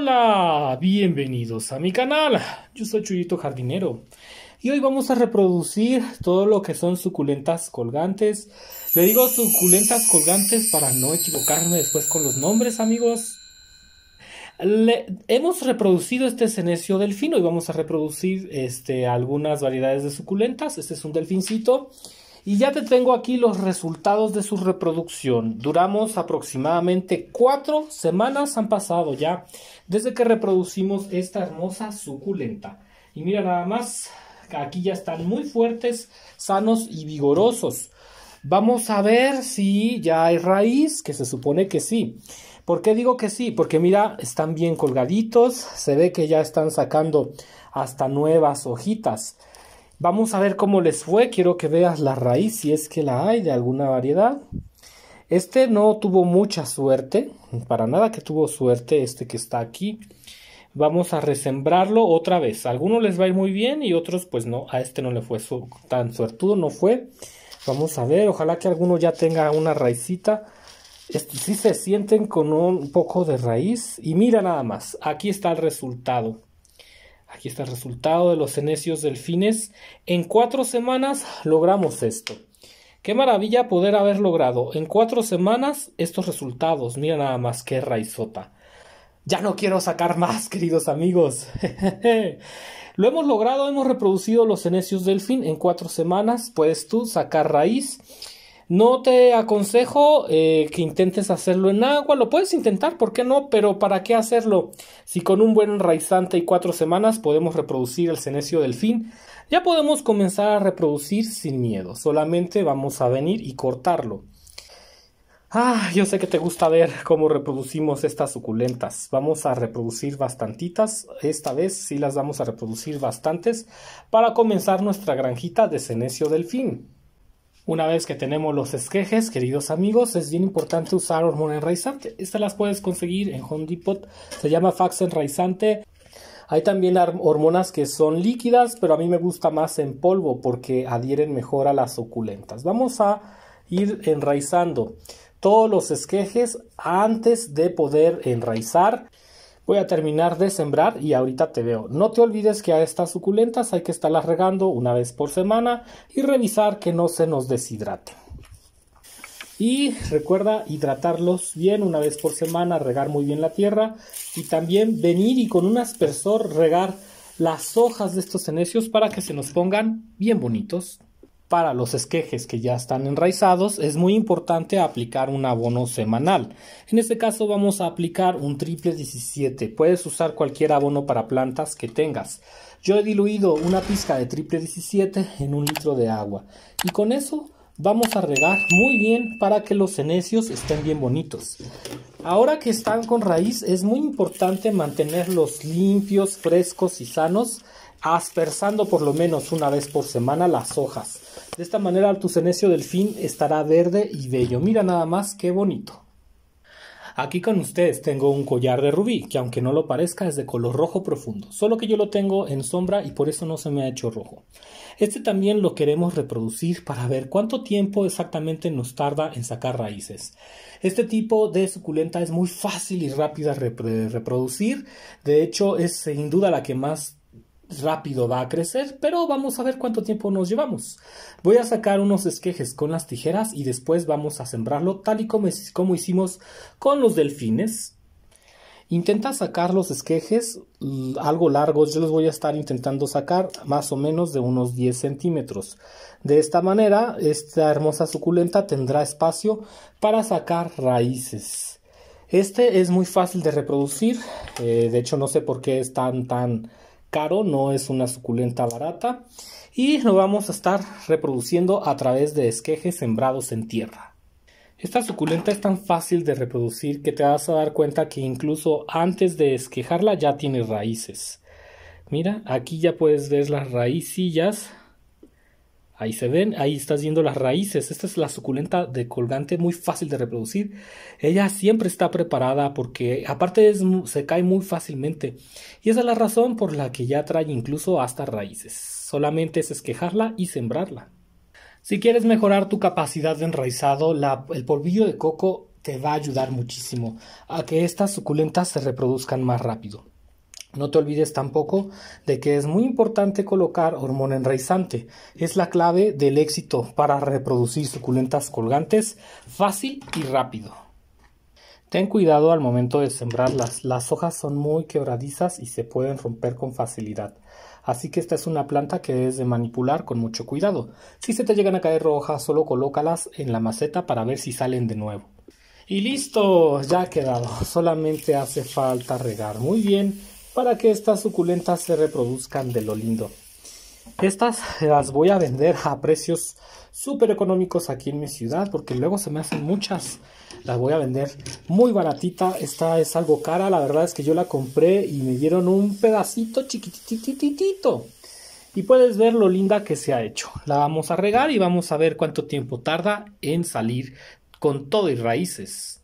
Hola, bienvenidos a mi canal. Yo soy Chuyito Jardinero y hoy vamos a reproducir todo lo que son suculentas colgantes. Le digo suculentas colgantes para no equivocarme después con los nombres, amigos. hemos reproducido este cenecio delfino y vamos a reproducir este, algunas variedades de suculentas. Este es un delfincito. Y ya te tengo aquí los resultados de su reproducción. Duramos aproximadamente cuatro semanas han pasado ya desde que reproducimos esta hermosa suculenta. Y mira nada más, aquí ya están muy fuertes, sanos y vigorosos. Vamos a ver si ya hay raíz, que se supone que sí. ¿Por qué digo que sí? Porque mira, están bien colgaditos, se ve que ya están sacando hasta nuevas hojitas. Vamos a ver cómo les fue. Quiero que veas la raíz, si es que la hay de alguna variedad. Este no tuvo mucha suerte, para nada que tuvo suerte este que está aquí. Vamos a resembrarlo otra vez. A algunos les va a ir muy bien y otros pues no. A este no le fue tan suertudo, no fue. Vamos a ver, ojalá que alguno ya tenga una raicita. Si este, se sienten con un poco de raíz. Y mira nada más, aquí está el resultado. Aquí está el resultado de los cenecios delfines. En cuatro semanas logramos esto. Qué maravilla poder haber logrado en cuatro semanas estos resultados. Mira nada más qué raizota. Ya no quiero sacar más, queridos amigos. Lo hemos logrado, hemos reproducido los cenecios delfín en cuatro semanas. Puedes tú sacar raíz no te aconsejo eh, que intentes hacerlo en agua, lo puedes intentar, ¿por qué no? Pero ¿para qué hacerlo? Si con un buen enraizante y cuatro semanas podemos reproducir el cenecio del fin, ya podemos comenzar a reproducir sin miedo, solamente vamos a venir y cortarlo. Ah, yo sé que te gusta ver cómo reproducimos estas suculentas. Vamos a reproducir bastantitas. Esta vez sí las vamos a reproducir bastantes para comenzar nuestra granjita de cenecio delfín. Una vez que tenemos los esquejes, queridos amigos, es bien importante usar hormona enraizante. Estas las puedes conseguir en Home Depot, se llama Fax enraizante. Hay también hormonas que son líquidas, pero a mí me gusta más en polvo porque adhieren mejor a las suculentas. Vamos a ir enraizando todos los esquejes antes de poder enraizar. Voy a terminar de sembrar y ahorita te veo. No te olvides que a estas suculentas hay que estarlas regando una vez por semana y revisar que no se nos deshidrate. Y recuerda hidratarlos bien una vez por semana, regar muy bien la tierra y también venir y con un aspersor regar las hojas de estos cenecios para que se nos pongan bien bonitos para los esquejes que ya están enraizados es muy importante aplicar un abono semanal. En este caso vamos a aplicar un triple 17. Puedes usar cualquier abono para plantas que tengas. Yo he diluido una pizca de triple 17 en un litro de agua. Y con eso vamos a regar muy bien para que los cenecios estén bien bonitos. Ahora que están con raíz es muy importante mantenerlos limpios, frescos y sanos aspersando por lo menos una vez por semana las hojas de esta manera tu cenecio delfín estará verde y bello. Mira nada más qué bonito. Aquí con ustedes tengo un collar de rubí, que aunque no lo parezca es de color rojo profundo, solo que yo lo tengo en sombra y por eso no se me ha hecho rojo. Este también lo queremos reproducir para ver cuánto tiempo exactamente nos tarda en sacar raíces. Este tipo de suculenta es muy fácil y rápida de reproducir, de hecho es sin duda la que más rápido va a crecer, pero vamos a ver cuánto tiempo nos llevamos. Voy a sacar unos esquejes con las tijeras y después vamos a sembrarlo tal y como, hicimos con los delfines. Intenta sacar los esquejes algo largos, yo los voy a estar intentando sacar más o menos de unos 10 centímetros. De esta manera, esta hermosa suculenta tendrá espacio para sacar raíces. Este es muy fácil de reproducir, eh, de hecho no sé por qué es tan tan caro, no es una suculenta barata y lo vamos a estar reproduciendo a través de esquejes sembrados en tierra. Esta suculenta es tan fácil de reproducir que te vas a dar cuenta que incluso antes de esquejarla ya tiene raíces. Mira, aquí ya puedes ver las raicillas Ahí se ven, ahí estás viendo las raíces. Esta es la suculenta de colgante muy fácil de reproducir. Ella siempre está preparada porque aparte se cae muy fácilmente. Y esa es la razón por la que ya trae incluso hasta raíces. Solamente es esquejarla y sembrarla. Si quieres mejorar tu capacidad de enraizado, el polvillo de coco te va a ayudar muchísimo a que estas suculentas se reproduzcan más rápido. No te olvides tampoco de que es muy importante colocar hormona enraizante. Es la clave del éxito para reproducir suculentas colgantes fácil y rápido. Ten cuidado al momento de sembrarlas. Las hojas son muy quebradizas y se pueden romper con facilidad. Así que esta es una planta que debes de manipular con mucho cuidado. Si se te llegan a caer rojas, solo colócalas en la maceta para ver si salen de nuevo. Y listo, ya ha quedado. Solamente hace falta regar. Muy bien para que estas suculentas se reproduzcan de lo lindo. Estas las voy a vender a precios súper económicos aquí en mi ciudad porque luego se me hacen muchas. Las voy a vender muy baratita. Esta es algo cara. La verdad es que yo la compré y me dieron un pedacito chiquitititito. Y puedes ver lo linda que se ha hecho. La vamos a regar y vamos a ver cuánto tiempo tarda en salir con todo y raíces.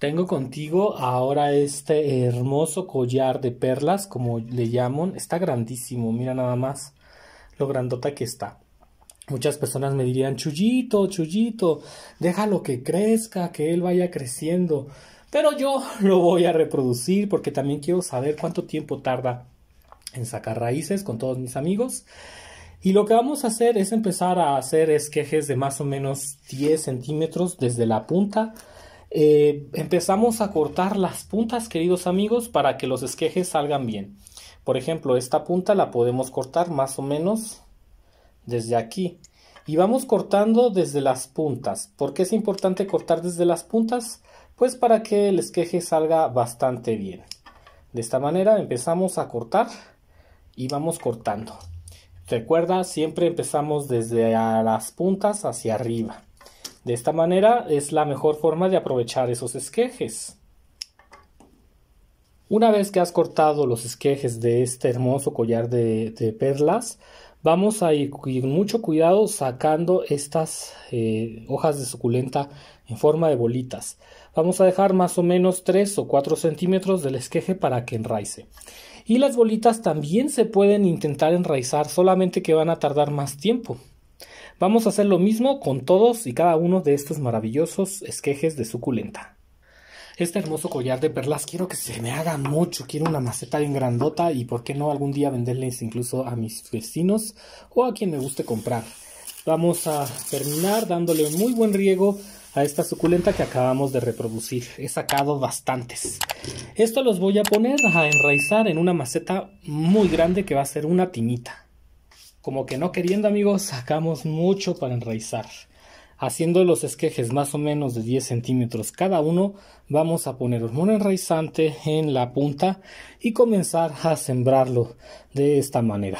Tengo contigo ahora este hermoso collar de perlas, como le llaman. Está grandísimo, mira nada más lo grandota que está. Muchas personas me dirían, Chullito, Chullito, déjalo que crezca, que él vaya creciendo. Pero yo lo voy a reproducir porque también quiero saber cuánto tiempo tarda en sacar raíces con todos mis amigos. Y lo que vamos a hacer es empezar a hacer esquejes de más o menos 10 centímetros desde la punta eh, empezamos a cortar las puntas, queridos amigos, para que los esquejes salgan bien. Por ejemplo, esta punta la podemos cortar más o menos desde aquí. Y vamos cortando desde las puntas. ¿Por qué es importante cortar desde las puntas? Pues para que el esqueje salga bastante bien. De esta manera empezamos a cortar y vamos cortando. Recuerda, siempre empezamos desde las puntas hacia arriba. De esta manera es la mejor forma de aprovechar esos esquejes. Una vez que has cortado los esquejes de este hermoso collar de, perlas, vamos a ir con mucho cuidado sacando estas eh, hojas de suculenta en forma de bolitas. Vamos a dejar más o menos 3 o 4 centímetros del esqueje para que enraice. Y las bolitas también se pueden intentar enraizar, solamente que van a tardar más tiempo. Vamos a hacer lo mismo con todos y cada uno de estos maravillosos esquejes de suculenta. Este hermoso collar de perlas quiero que se me haga mucho, quiero una maceta bien grandota y por qué no algún día venderles incluso a mis vecinos o a quien me guste comprar. Vamos a terminar dándole muy buen riego a esta suculenta que acabamos de reproducir. He sacado bastantes. Esto los voy a poner a enraizar en una maceta muy grande que va a ser una tinita. Como que no queriendo amigos, sacamos mucho para enraizar. Haciendo los esquejes más o menos de 10 centímetros cada uno, vamos a poner hormona enraizante en la punta y comenzar a sembrarlo de esta manera.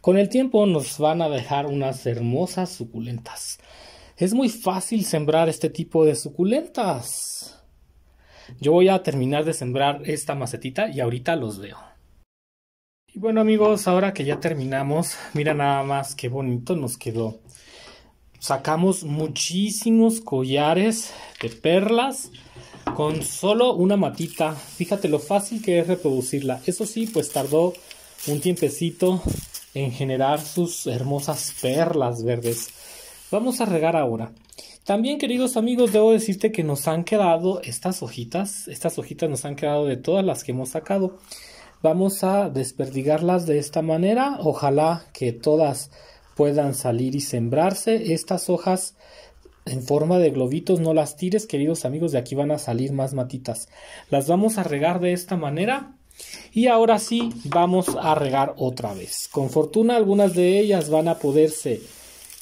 Con el tiempo nos van a dejar unas hermosas suculentas. Es muy fácil sembrar este tipo de suculentas. Yo voy a terminar de sembrar esta macetita y ahorita los veo. Y bueno amigos, ahora que ya terminamos, mira nada más qué bonito nos quedó. Sacamos muchísimos collares de perlas con solo una matita. Fíjate lo fácil que es reproducirla. Eso sí, pues tardó un tiempecito en generar sus hermosas perlas verdes. Vamos a regar ahora. También, queridos amigos, debo decirte que nos han quedado estas hojitas. Estas hojitas nos han quedado de todas las que hemos sacado. Vamos a desperdigarlas de esta manera. Ojalá que todas puedan salir y sembrarse. Estas hojas en forma de globitos, no las tires, queridos amigos, de aquí van a salir más matitas. Las vamos a regar de esta manera. Y ahora sí, vamos a regar otra vez. Con fortuna, algunas de ellas van a poderse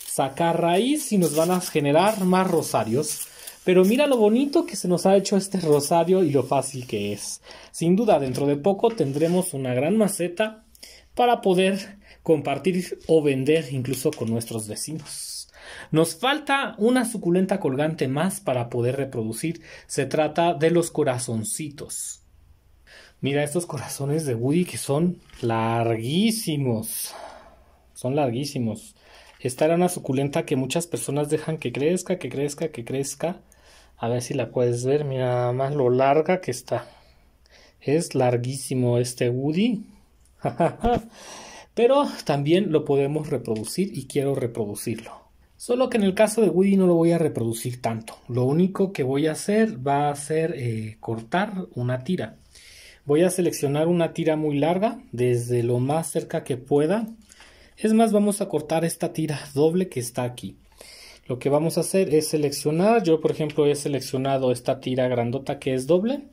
sacar raíz y nos van a generar más rosarios. Pero mira lo bonito que se nos ha hecho este rosario y lo fácil que es. Sin duda, dentro de poco tendremos una gran maceta para poder compartir o vender incluso con nuestros vecinos. Nos falta una suculenta colgante más para poder reproducir. Se trata de los corazoncitos. Mira estos corazones de Woody que son larguísimos. Son larguísimos. Esta era una suculenta que muchas personas dejan que crezca, que crezca, que crezca. A ver si la puedes ver. Mira más lo larga que está. Es larguísimo este Woody. Pero también lo podemos reproducir y quiero reproducirlo. Solo que en el caso de Woody no lo voy a reproducir tanto. Lo único que voy a hacer va a ser eh, cortar una tira. Voy a seleccionar una tira muy larga desde lo más cerca que pueda. Es más, vamos a cortar esta tira doble que está aquí. Lo que vamos a hacer es seleccionar, yo por ejemplo he seleccionado esta tira grandota que es doble.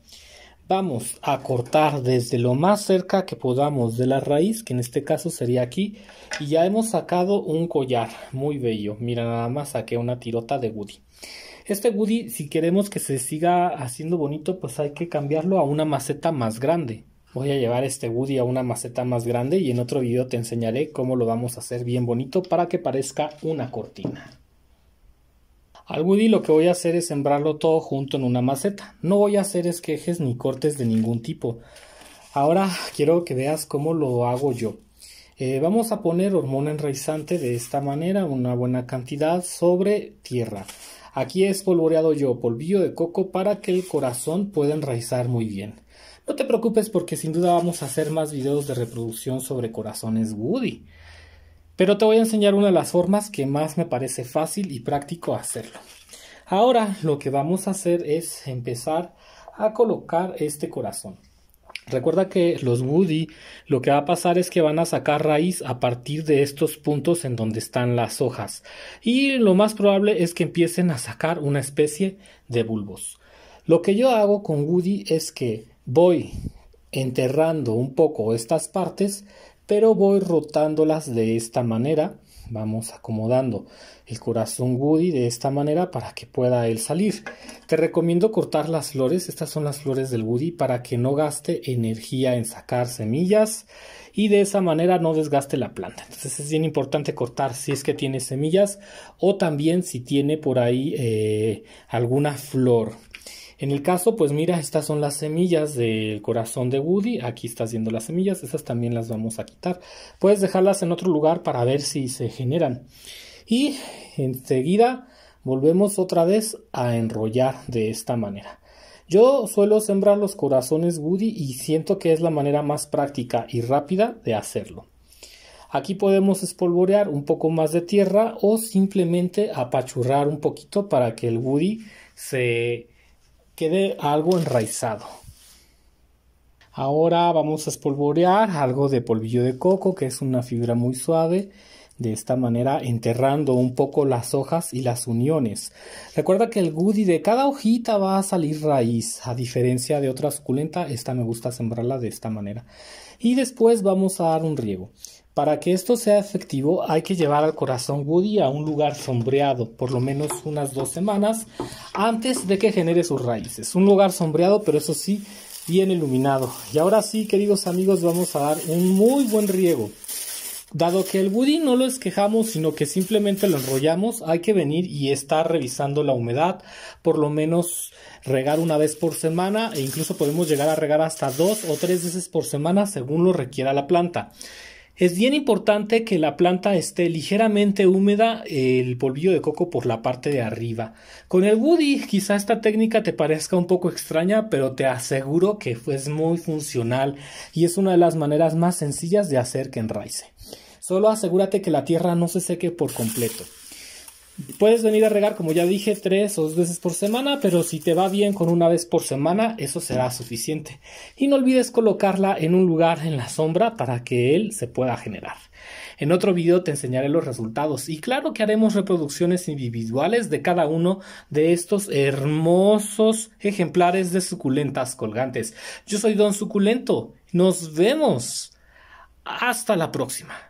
Vamos a cortar desde lo más cerca que podamos de la raíz, que en este caso sería aquí. Y ya hemos sacado un collar muy bello. Mira, nada más saqué una tirota de Woody. Este Woody, si queremos que se siga haciendo bonito, pues hay que cambiarlo a una maceta más grande. Voy a llevar este Woody a una maceta más grande y en otro video te enseñaré cómo lo vamos a hacer bien bonito para que parezca una cortina. Al woody lo que voy a hacer es sembrarlo todo junto en una maceta. No voy a hacer esquejes ni cortes de ningún tipo. Ahora quiero que veas cómo lo hago yo. Eh, vamos a poner hormona enraizante de esta manera, una buena cantidad sobre tierra. Aquí he espolvoreado yo polvillo de coco para que el corazón pueda enraizar muy bien. No te preocupes porque sin duda vamos a hacer más videos de reproducción sobre corazones Woody pero te voy a enseñar una de las formas que más me parece fácil y práctico hacerlo. Ahora lo que vamos a hacer es empezar a colocar este corazón. Recuerda que los Woody lo que va a pasar es que van a sacar raíz a partir de estos puntos en donde están las hojas y lo más probable es que empiecen a sacar una especie de bulbos. Lo que yo hago con Woody es que voy enterrando un poco estas partes pero voy rotándolas de esta manera. Vamos acomodando el corazón Woody de esta manera para que pueda él salir. Te recomiendo cortar las flores, estas son las flores del Woody, para que no gaste energía en sacar semillas y de esa manera no desgaste la planta. Entonces es bien importante cortar si es que tiene semillas o también si tiene por ahí eh, alguna flor en el caso, pues mira, estas son las semillas del corazón de Woody. Aquí estás viendo las semillas, esas también las vamos a quitar. Puedes dejarlas en otro lugar para ver si se generan. Y enseguida volvemos otra vez a enrollar de esta manera. Yo suelo sembrar los corazones Woody y siento que es la manera más práctica y rápida de hacerlo. Aquí podemos espolvorear un poco más de tierra o simplemente apachurrar un poquito para que el Woody se quede algo enraizado. Ahora vamos a espolvorear algo de polvillo de coco, que es una fibra muy suave, de esta manera enterrando un poco las hojas y las uniones. Recuerda que el goodie de cada hojita va a salir raíz, a diferencia de otra suculenta, esta me gusta sembrarla de esta manera. Y después vamos a dar un riego. Para que esto sea efectivo hay que llevar al corazón Woody a un lugar sombreado por lo menos unas dos semanas antes de que genere sus raíces. Un lugar sombreado pero eso sí bien iluminado. Y ahora sí queridos amigos vamos a dar un muy buen riego. Dado que el woody no lo esquejamos, sino que simplemente lo enrollamos, hay que venir y estar revisando la humedad, por lo menos regar una vez por semana e incluso podemos llegar a regar hasta dos o tres veces por semana según lo requiera la planta. Es bien importante que la planta esté ligeramente húmeda el polvillo de coco por la parte de arriba. Con el Woody quizá esta técnica te parezca un poco extraña, pero te aseguro que es muy funcional y es una de las maneras más sencillas de hacer que enraice. Solo asegúrate que la tierra no se seque por completo. Puedes venir a regar, como ya dije, tres o dos veces por semana, pero si te va bien con una vez por semana, eso será suficiente. Y no olvides colocarla en un lugar en la sombra para que él se pueda generar. En otro video te enseñaré los resultados y claro que haremos reproducciones individuales de cada uno de estos hermosos ejemplares de suculentas colgantes. Yo soy Don Suculento. Nos vemos. Hasta la próxima.